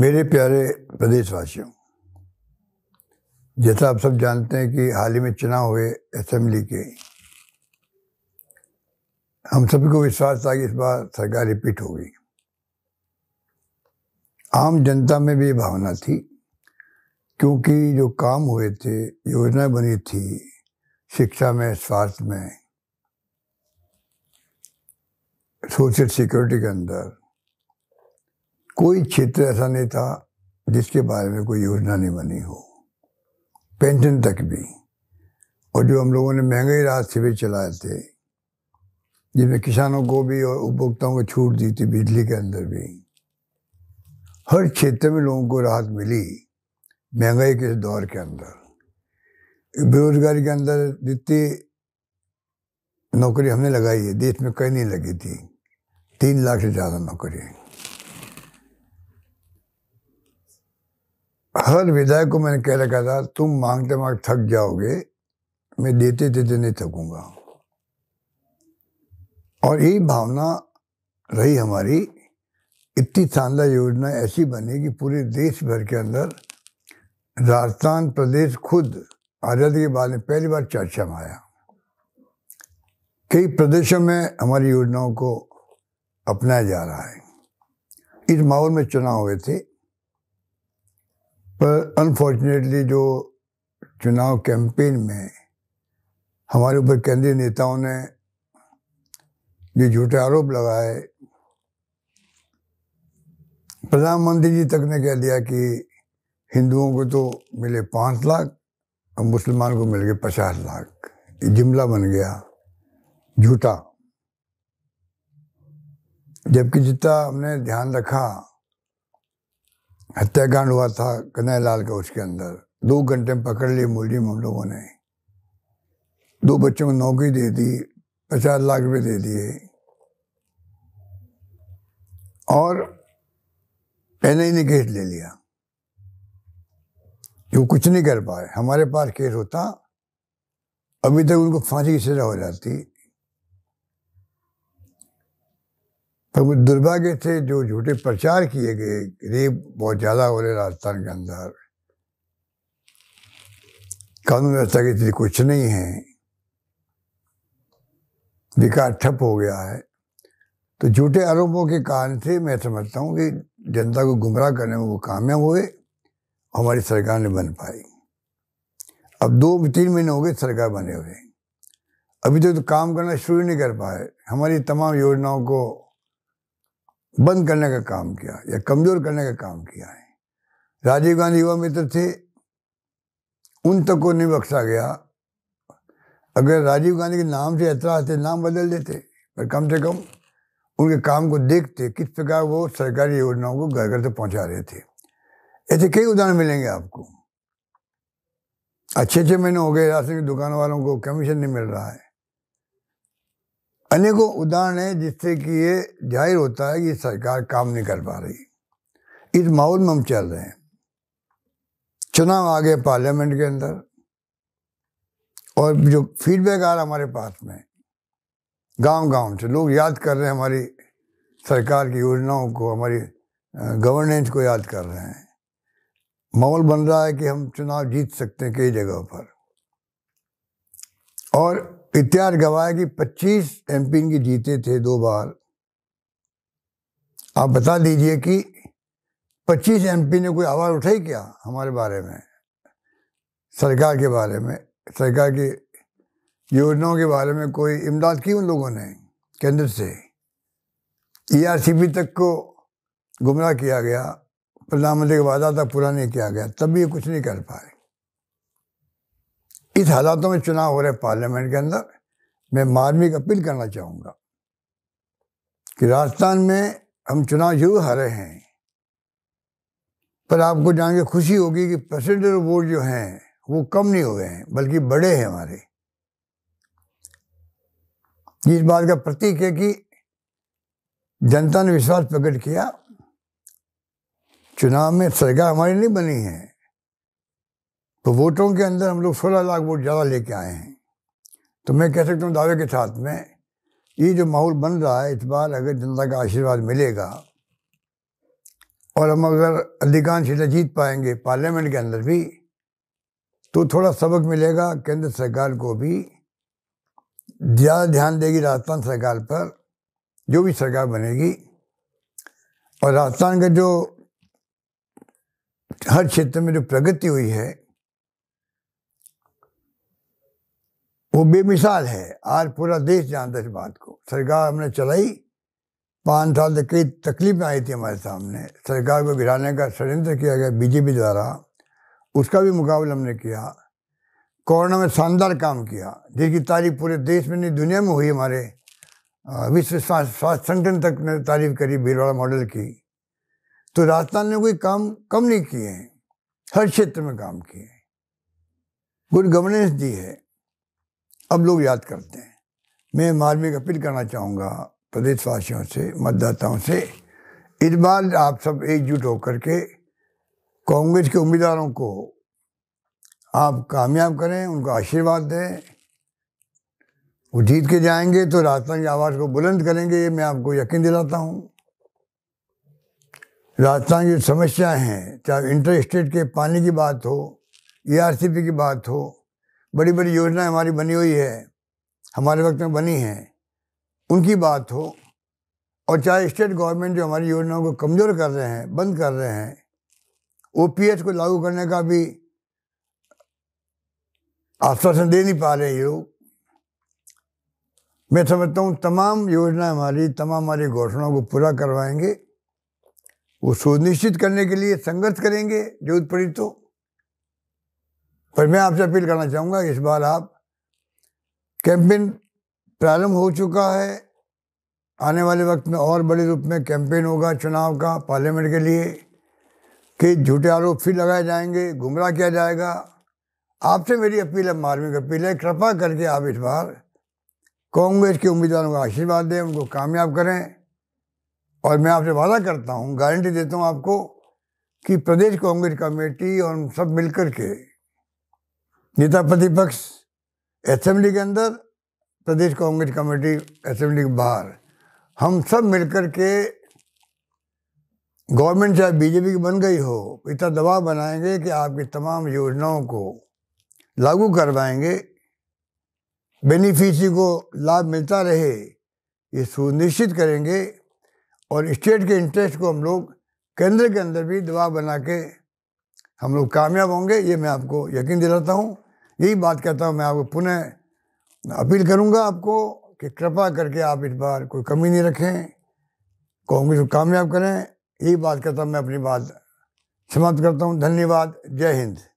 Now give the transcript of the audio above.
मेरे प्यारे प्रदेशवासियों जैसा आप सब जानते हैं कि हाल ही में चुनाव हुए असेंबली के हम सभी को विश्वास था कि इस बार सरकार रिपीट होगी आम जनता में भी ये भावना थी क्योंकि जो काम हुए थे योजनाएं बनी थी शिक्षा में स्वास्थ्य में सोशल सिक्योरिटी के अंदर कोई क्षेत्र ऐसा नहीं था जिसके बारे में कोई योजना नहीं बनी हो पेंशन तक भी और जो हम लोगों ने महंगाई राहत शिविर चलाए थे जिसमें किसानों को भी और उपभोक्ताओं को छूट दी थी बिजली के अंदर भी हर क्षेत्र में लोगों को राहत मिली महंगाई के दौर के अंदर बेरोजगारी के अंदर जितनी नौकरी हमने लगाई है देश में कहीं नहीं लगी थी तीन लाख से ज़्यादा नौकरी हर विधायक को मैंने कह रखा था तुम मांगते मांग थक जाओगे मैं देते देते नहीं थकूंगा और यही भावना रही हमारी इतनी शानदार योजना ऐसी बनी कि पूरे देश भर के अंदर राजस्थान प्रदेश खुद आज़ादी के बाद में पहली बार चर्चा में आया कई प्रदेशों में हमारी योजनाओं को अपनाया जा रहा है इस माहौल में चुनाव हुए थे पर अनफॉर्चुनेटली जो चुनाव कैंपेन में हमारे ऊपर केंद्रीय नेताओं ने जो झूठे आरोप लगाए प्रधानमंत्री जी तक ने कह दिया कि हिंदुओं को तो मिले पाँच लाख और मुसलमान को मिल गए पचास लाख जुमला बन गया झूठा जबकि जितना हमने ध्यान रखा हत्याकांड हुआ था लाल का उसके अंदर दो घंटे में पकड़ लिए मुलजिम हम लोगों ने दो बच्चों को नौकरी दे दी पचास लाख रुपये दे दिए और ही ने केस ले लिया जो कुछ नहीं कर पाए हमारे पास केस होता अभी तक उनको फांसी की सजा हो जाती पर दुर्भाग्य से जो झूठे प्रचार किए गए रेप बहुत ज़्यादा हो रहे राजस्थान के अंदर कानून व्यवस्था की स्थिति कुछ नहीं है विकास ठप हो गया है तो झूठे आरोपों के कारण से मैं समझता हूँ कि जनता को गुमराह करने में वो कामयाब हुए हमारी सरकार ने बन पाई अब दो तीन महीने हो गए सरकार बने हुए अभी तक तो, तो काम करना शुरू नहीं कर पाए हमारी तमाम योजनाओं को बंद करने का काम किया या कमजोर करने का काम किया है राजीव गांधी युवा मित्र थे उन तक को नहीं बख्शा गया अगर राजीव गांधी के नाम से ऐतराज थे नाम बदल देते पर कम से कम उनके काम को देखते किस प्रकार वो सरकारी योजनाओं को घर घर तक पहुंचा रहे थे ऐसे कई उदाहरण मिलेंगे आपको अच्छे अच्छे महीने हो गए राशन की दुकान वालों को कमीशन नहीं मिल रहा है अनेकों उदाहरण हैं जिससे कि ये जाहिर होता है कि सरकार काम नहीं कर पा रही इस माहौल में हम चल रहे हैं चुनाव आ गए पार्लियामेंट के अंदर और जो फीडबैक आ रहा हमारे पास में गांव गांव से लोग याद कर रहे हैं हमारी सरकार की योजनाओं को हमारी गवर्नेंस को याद कर रहे हैं माहौल बन रहा है कि हम चुनाव जीत सकते हैं कई जगह पर और इतिहास गवाह कि 25 एम की जीते थे दो बार आप बता दीजिए कि 25 एम ने कोई आवाज़ उठाई क्या हमारे बारे में सरकार के बारे में सरकार की योजनाओं के बारे में कोई इमदाद की उन लोगों ने केंद्र से ईआरसीपी e तक को गुमराह किया गया प्रधानमंत्री का वादा तक पूरा नहीं किया गया तब भी ये कुछ नहीं कर पाए इस हालातों में चुनाव हो रहे पार्लियामेंट के अंदर मैं मार्मिक अपील करना चाहूँगा कि राजस्थान में हम चुनाव जरूर हारे हैं पर आपको जान के खुशी होगी कि परसेंटेज वोट जो हैं वो कम नहीं हुए हैं बल्कि बड़े हैं हमारे इस बात का प्रतीक है कि जनता ने विश्वास प्रकट किया चुनाव में सरकार हमारी नहीं बनी है तो वोटों के अंदर हम लोग सोलह लाख वोट ज़्यादा लेके आए हैं तो मैं कह सकता हूँ दावे के साथ में ये जो माहौल बन रहा है इस बार अगर जनता का आशीर्वाद मिलेगा और हम अगर अधिकांश सीटें जीत पाएंगे पार्लियामेंट के अंदर भी तो थोड़ा सबक मिलेगा केंद्र सरकार को भी ज़्यादा ध्यान देगी राजस्थान सरकार पर जो भी सरकार बनेगी और राजस्थान का जो हर क्षेत्र में जो प्रगति हुई है वो बेमिसाल है आज पूरा देश जानता है इस बात को सरकार हमने चलाई पाँच साल तक कई तकलीफें आई थी हमारे सामने सरकार को गिराने का षडयंत्र किया गया बीजेपी द्वारा उसका भी मुकाबला हमने किया कोरोना में शानदार काम किया जिसकी तारीफ पूरे देश में नहीं दुनिया में हुई हमारे विश्व स्वास्थ्य संगठन तक ने तारीफ करी भीलवाड़ा मॉडल की तो राजस्थान ने कोई काम कम नहीं किए हैं हर क्षेत्र में काम किए गुड गवर्नेंस दी है अब लोग याद करते हैं मैं मार्मिक अपील करना चाहूँगा प्रदेशवासियों से मतदाताओं से इस बार आप सब एकजुट होकर के कांग्रेस के उम्मीदवारों को आप कामयाब करें उनको आशीर्वाद दें वो जीत के जाएंगे तो राजस्थान की आवाज़ को बुलंद करेंगे ये मैं आपको यकीन दिलाता हूँ राजस्थान की समस्याएं हैं चाहे इंटर स्टेट के पानी की बात हो ईआरसीपी e की बात हो बड़ी बड़ी योजनाएं हमारी बनी हुई है हमारे वक्त में बनी हैं उनकी बात हो और चाहे स्टेट गवर्नमेंट जो हमारी योजनाओं को कमज़ोर कर रहे हैं बंद कर रहे हैं ओ को लागू करने का भी आश्वासन दे नहीं पा रहे ये लोग मैं समझता हूँ तमाम योजनाएं हमारी तमाम हमारी घोषणाओं को पूरा करवाएंगे वो सुनिश्चित करने के लिए संघर्ष करेंगे जरूरत पड़ी तो पर मैं आपसे अपील करना चाहूँगा इस बार आप कैंपेन प्रारंभ हो चुका है आने वाले वक्त में और बड़े रूप में कैंपेन होगा चुनाव का पार्लियामेंट के लिए कि झूठे आरोप फिर लगाए जाएंगे गुमराह किया जाएगा आपसे मेरी अपील है मार्मिक अपील है कृपा करके आप इस बार कांग्रेस के उम्मीदवारों का आशीर्वाद दें उनको कामयाब करें और मैं आपसे वादा करता हूँ गारंटी देता हूँ आपको कि प्रदेश कांग्रेस कमेटी और सब मिलकर के नेता प्रतिपक्ष असेंबली के अंदर प्रदेश कांग्रेस कमेटी असेंबली के बाहर हम सब मिलकर के गवर्नमेंट चाहे बीजेपी की बन गई हो इतना दबाव बनाएंगे कि आपकी तमाम योजनाओं को लागू करवाएंगे बेनिफिशरी को लाभ मिलता रहे ये सुनिश्चित करेंगे और स्टेट के इंटरेस्ट को हम लोग केंद्र के अंदर भी दबाव बना के हम लोग कामयाब होंगे ये मैं आपको यकीन दिलाता हूँ यही बात कहता हूँ मैं आपको पुनः अपील करूँगा आपको कि कृपा करके आप इस बार कोई कमी नहीं रखें कांग्रेस को कामयाब करें यही बात कहता हूँ मैं अपनी बात समाप्त करता हूँ धन्यवाद जय हिंद